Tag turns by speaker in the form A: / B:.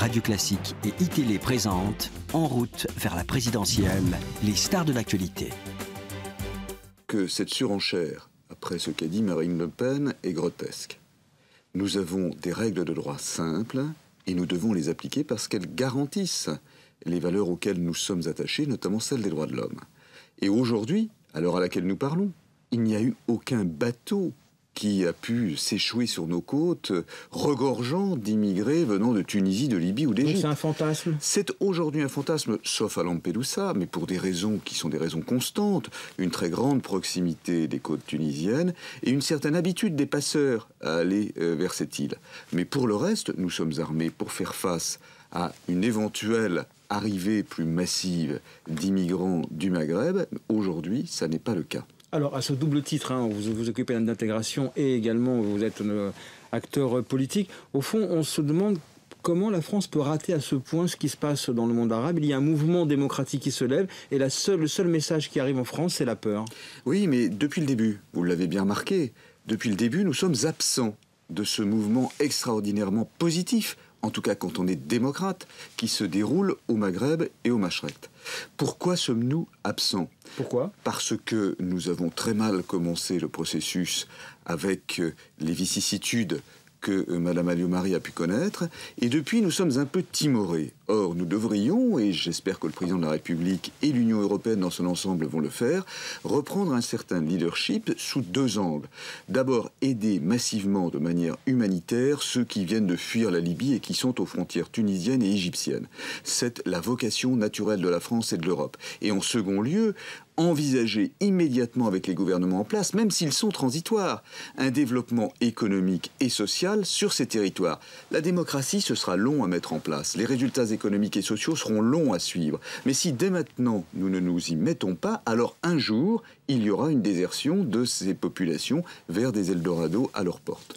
A: Radio Classique et ITélé présentent En route vers la présidentielle, les stars de l'actualité.
B: Que cette surenchère, après ce qu'a dit Marine Le Pen, est grotesque. Nous avons des règles de droit simples et nous devons les appliquer parce qu'elles garantissent les valeurs auxquelles nous sommes attachés, notamment celles des droits de l'homme. Et aujourd'hui, à l'heure à laquelle nous parlons, il n'y a eu aucun bateau qui a pu s'échouer sur nos côtes, regorgeant d'immigrés venant de Tunisie, de Libye ou d'Égypte. C'est un fantasme C'est aujourd'hui un fantasme, sauf à Lampedusa, mais pour des raisons qui sont des raisons constantes, une très grande proximité des côtes tunisiennes et une certaine habitude des passeurs à aller euh, vers cette île. Mais pour le reste, nous sommes armés pour faire face à une éventuelle arrivée plus massive d'immigrants du Maghreb. Aujourd'hui, ça n'est pas le cas.
A: Alors, à ce double titre, hein, vous vous occupez d'intégration et également vous êtes un acteur politique. Au fond, on se demande comment la France peut rater à ce point ce qui se passe dans le monde arabe. Il y a un mouvement démocratique qui se lève et le seul message qui arrive en France, c'est la peur. Oui, mais depuis le début, vous l'avez bien marqué, depuis
B: le début, nous sommes absents de ce mouvement extraordinairement positif en tout cas quand on est démocrate, qui se déroule au Maghreb et au Machrek. Pourquoi sommes-nous absents Pourquoi Parce que nous avons très mal commencé le processus avec euh, les vicissitudes que euh, Madame marie a pu connaître, et depuis nous sommes un peu timorés. Or, nous devrions, et j'espère que le président de la République et l'Union européenne dans son ensemble vont le faire, reprendre un certain leadership sous deux angles. D'abord, aider massivement de manière humanitaire ceux qui viennent de fuir la Libye et qui sont aux frontières tunisiennes et égyptiennes. C'est la vocation naturelle de la France et de l'Europe. Et en second lieu, envisager immédiatement avec les gouvernements en place, même s'ils sont transitoires, un développement économique et social sur ces territoires. La démocratie, ce sera long à mettre en place. Les résultats économiques et sociaux seront longs à suivre. Mais si dès maintenant nous ne nous y mettons pas, alors un jour, il y aura une désertion de ces populations vers des Eldorado à leur porte.